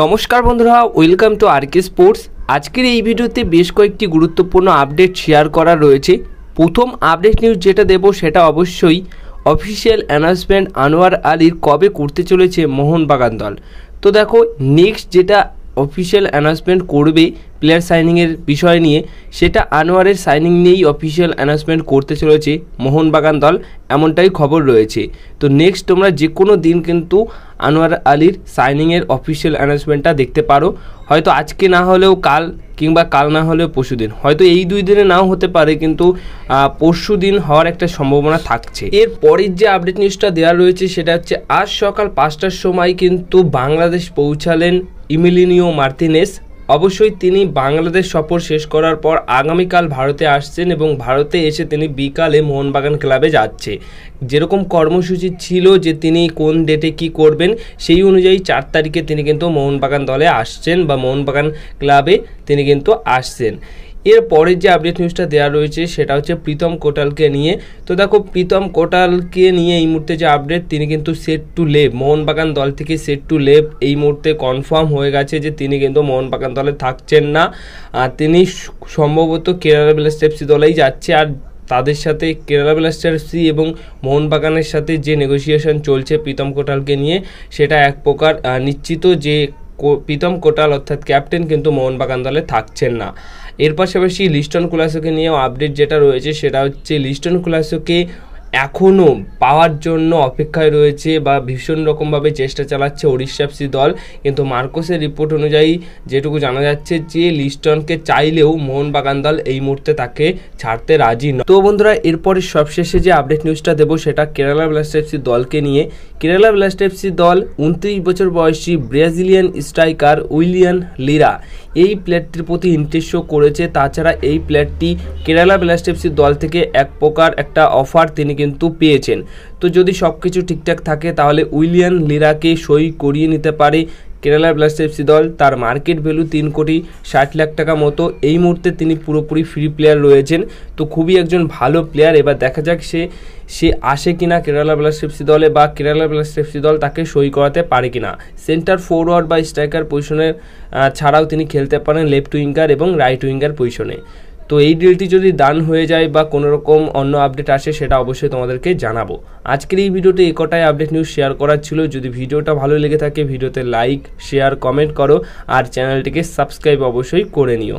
নমস্কার বন্ধুরা welcome to আরকে sports আজকের এই ভিডিওতে বেশ কয়েকটি গুরুত্বপূর্ণ আপডেট শেয়ার করা রয়েছে প্রথম আপডেট নিউজ যেটা দেব সেটা অবশ্যই অফিসিয়াল অ্যানাউন্সমেন্ট আনোয়ার আলীর কবে করতে চলেছে মোহনবাগান দল তো দেখো নেক্সট যেটা অফিসিয়াল অ্যানাউন্সমেন্ট করবে প্লেয়ার সাইনিংয়ের বিষয় নিয়ে সেটা আনোয়ারের সাইনিং নিয়েই অফিসিয়াল অ্যানাউন্সমেন্ট করতে চলেছে মোহনবাগান দল এমনটাই খবর রয়েছে তো নেক্সট তোমরা যে কোনো দিন কিন্তু আনোয়ার আলীর সাইনিংয়ের অফিসিয়াল অ্যানাউন্সমেন্টটা দেখতে পারো হয়তো আজকে না হলেও কাল কিংবা কাল না হলেও পরশু দিন হয়তো এই দুই দিনে নাও হতে পারে কিন্তু পরশু দিন হওয়ার একটা সম্ভাবনা থাকছে এর পরের যে আপডেট নিউজটা দেওয়া রয়েছে সেটা হচ্ছে আজ সকাল পাঁচটার সময় কিন্তু বাংলাদেশ পৌঁছালেন ইমিলিনিও মার্তিনেস অবশ্যই তিনি বাংলাদেশ সফর শেষ করার পর আগামীকাল ভারতে আসছেন এবং ভারতে এসে তিনি বিকালে মোহনবাগান ক্লাবে যাচ্ছে যেরকম কর্মসূচি ছিল যে তিনি কোন ডেটে কি করবেন সেই অনুযায়ী চার তারিখে তিনি কিন্তু মোহনবাগান দলে আসছেন বা মোহনবাগান ক্লাবে তিনি কিন্তু আসছেন এর পরের যে আপডেট নিউজটা দেওয়া রয়েছে সেটা হচ্ছে প্রীতম কোটালকে নিয়ে তো দেখো প্রীতম কোটালকে নিয়ে এই মুহূর্তে যে আপডেট তিনি কিন্তু সেট টু লেভ মোহনবাগান দল থেকে সেট টু লেভ এই মুহূর্তে কনফার্ম হয়ে গেছে যে তিনি কিন্তু মোহনবাগান দলে থাকছেন না আর তিনি সম্ভবত কেরালা বিলাস্টেপসি দলেই যাচ্ছে আর তাদের সাথে কেরালা ব্লাস্টার্সি এবং মোহনবাগানের সাথে যে নেগোসিয়েশন চলছে প্রীতম কোটালকে নিয়ে সেটা এক প্রকার নিশ্চিত যে প্রীতম কোটাল অর্থাৎ ক্যাপ্টেন কিন্তু মোহনবাগান দলে থাকছেন না এর পাশাপাশি লিস্টন কুলাসোকে নিয়েও আপডেট যেটা রয়েছে সেটা হচ্ছে লিস্টন কুলাসোকে এখনও পাওয়ার জন্য অপেক্ষায় রয়েছে বা ভীষণ রকমভাবে চেষ্টা চালাচ্ছে ওড়িশাপসি দল কিন্তু মার্কোসের রিপোর্ট অনুযায়ী যেটুকু জানা যাচ্ছে যে লিস্টনকে চাইলেও মোহনবাগান দল এই মুহূর্তে তাকে ছাড়তে রাজি নয় তো বন্ধুরা এরপরে সবশেষে যে আপডেট নিউজটা দেবো সেটা কেরালা ব্লাস্ট এফসি দলকে নিয়ে কেরালা ব্লাস্ট এফসি দল উনত্রিশ বছর বয়সী ব্রাজিলিয়ান স্ট্রাইকার উইলিয়ান লিরা এই প্লেয়ারটির প্রতি ইন্টারেস্ট শো করেছে তাছাড়া এই প্লেয়ারটি কেরালা ব্লাস্ট এফসির দল থেকে এক প্রকার একটা অফার তিনি কিন্তু পেয়েছেন তো যদি সব কিছু ঠিকঠাক থাকে তাহলে উইলিয়ান লিরাকে সই করিয়ে নিতে পারে কেরালা ব্লাস্ট এফসি দল তার মার্কেট ভ্যালু তিন কোটি ষাট লাখ টাকা মতো এই মুহূর্তে তিনি পুরোপুরি ফ্রি প্লেয়ার রয়েছেন তো খুবই একজন ভালো প্লেয়ার এবার দেখা যাক সে সে আসে কিনা কেরালা ব্লাস্ট এফসি দলে বা কেরালা ব্লাস্ট এফসি দল তাকে সই করাতে পারে কিনা সেন্টার ফরওয়ার্ড বা স্ট্রাইকার পজিশনের ছাড়াও তিনি খেলতে পারেন লেফট উইঙ্গার এবং রাইট উইঙ্গার পজিশনে তো এই ডিলটি যদি দান হয়ে যায় বা কোনো রকম অন্য আপডেট আসে সেটা অবশ্যই তোমাদেরকে জানাবো আজকের এই ভিডিওতে এই কটাই আপডেট নিউজ শেয়ার করার ছিল যদি ভিডিওটা ভালো লেগে থাকে ভিডিওতে লাইক শেয়ার কমেন্ট করো আর চ্যানেলটিকে সাবস্ক্রাইব অবশ্যই করে নিও